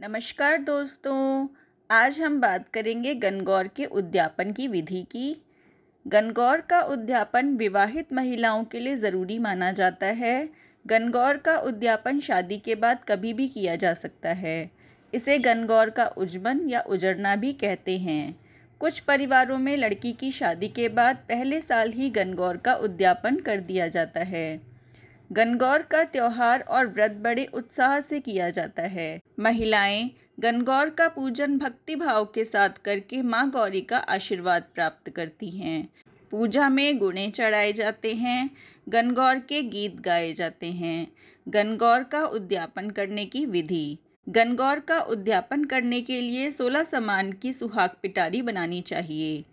नमस्कार दोस्तों आज हम बात करेंगे गनगौर के उद्यापन की विधि की गनगौर का उद्यापन विवाहित महिलाओं के लिए ज़रूरी माना जाता है गनगौर का उद्यापन शादी के बाद कभी भी किया जा सकता है इसे गनगौर का उजमन या उजड़ना भी कहते हैं कुछ परिवारों में लड़की की शादी के बाद पहले साल ही गनगौर का उद्यापन कर दिया जाता है गनगौर का त्यौहार और व्रत बड़े उत्साह से किया जाता है महिलाएं गनगौर का पूजन भक्ति भाव के साथ करके माँ गौरी का आशीर्वाद प्राप्त करती हैं पूजा में गुणे चढ़ाए जाते हैं गनगौर के गीत गाए जाते हैं गनगौर का उद्यापन करने की विधि गनगौर का उद्यापन करने के लिए सोलह सामान की सुहाग पिटारी बनानी चाहिए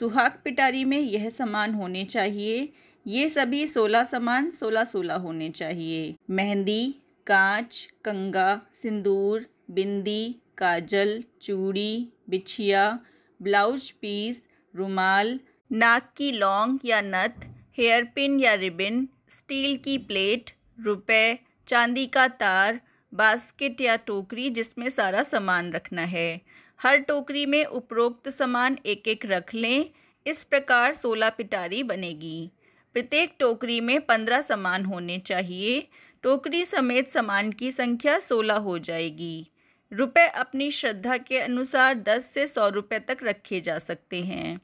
सुहाग पिटारी में यह सामान होने चाहिए ये सभी सोलह समान सोलह सोलह होने चाहिए मेहंदी कांच कंगा सिंदूर बिंदी काजल चूड़ी बिछिया ब्लाउज पीस रुमाल नाक की लौंग या नथ हेयर पिन या रिबन स्टील की प्लेट रुपए चांदी का तार बास्केट या टोकरी जिसमें सारा सामान रखना है हर टोकरी में उपरोक्त सामान एक एक रख लें इस प्रकार सोलह पिटारी बनेगी प्रत्येक टोकरी में पंद्रह सामान होने चाहिए टोकरी समेत सामान की संख्या सोलह हो जाएगी रुपए अपनी श्रद्धा के अनुसार दस से सौ रुपए तक रखे जा सकते हैं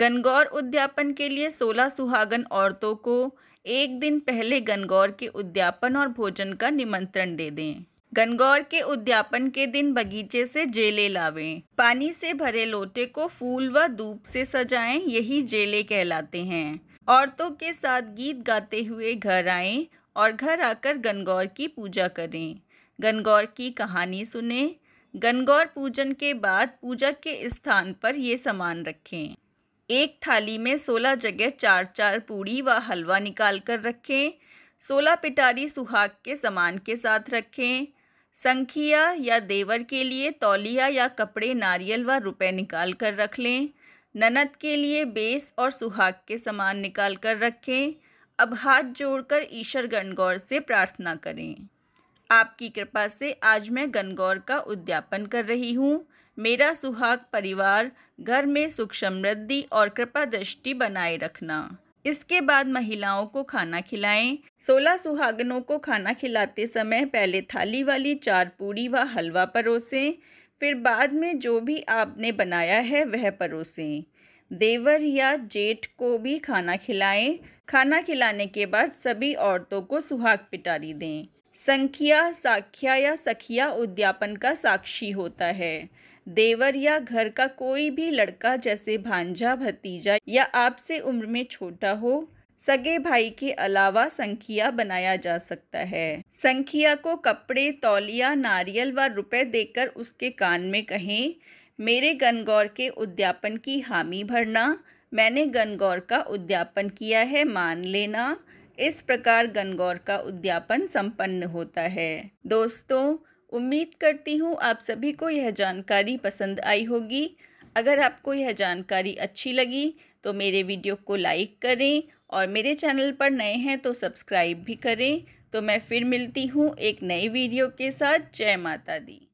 गनगौर उद्यापन के लिए सोलह सुहागन औरतों को एक दिन पहले गनगौर के उद्यापन और भोजन का निमंत्रण दे दें गनगौर के उद्यापन के दिन बगीचे से जेले लावें पानी से भरे लोटे को फूल व धूप से सजाएं यही जेले कहलाते हैं औरतों के साथ गीत गाते हुए घर आएं और घर आकर गनगौर की पूजा करें गनगौर की कहानी सुने गनगौर पूजन के बाद पूजा के स्थान पर ये सामान रखें एक थाली में सोलह जगह चार चार पूड़ी व हलवा निकाल कर रखें सोलह पिटारी सुहाग के सामान के साथ रखें संखिया या देवर के लिए तौलिया या कपड़े नारियल व रुपए निकाल कर रख लें ननद के लिए बेस और सुहाग के समान निकाल कर रखें अब हाथ जोड़कर ईश्वर गणगौर से प्रार्थना करें आपकी कृपा से आज मैं गणगौर का उद्यापन कर रही हूँ मेरा सुहाग परिवार घर में सुख समृद्धि और कृपा दृष्टि बनाए रखना इसके बाद महिलाओं को खाना खिलाएं सोलह सुहागनों को खाना खिलाते समय पहले थाली वाली चार पूड़ी व वा हलवा परोसें फिर बाद में जो भी आपने बनाया है वह परोसें देवर या जेठ को भी खाना खिलाएं खाना खिलाने के बाद सभी औरतों को सुहाग पिटारी दें संख्या साख्या या सखिया उद्यापन का साक्षी होता है देवर या घर का कोई भी लड़का जैसे भांजा भतीजा या आपसे उम्र में छोटा हो सगे भाई के अलावा संखिया बनाया जा सकता है संखिया को कपड़े तौलिया नारियल व रुपए देकर उसके कान में कहें मेरे गनगौर के उद्यापन की हामी भरना मैंने गनगौर का उद्यापन किया है मान लेना इस प्रकार गनगौर का उद्यापन संपन्न होता है दोस्तों उम्मीद करती हूँ आप सभी को यह जानकारी पसंद आई होगी अगर आपको यह जानकारी अच्छी लगी तो मेरे वीडियो को लाइक करें और मेरे चैनल पर नए हैं तो सब्सक्राइब भी करें तो मैं फिर मिलती हूँ एक नई वीडियो के साथ जय माता दी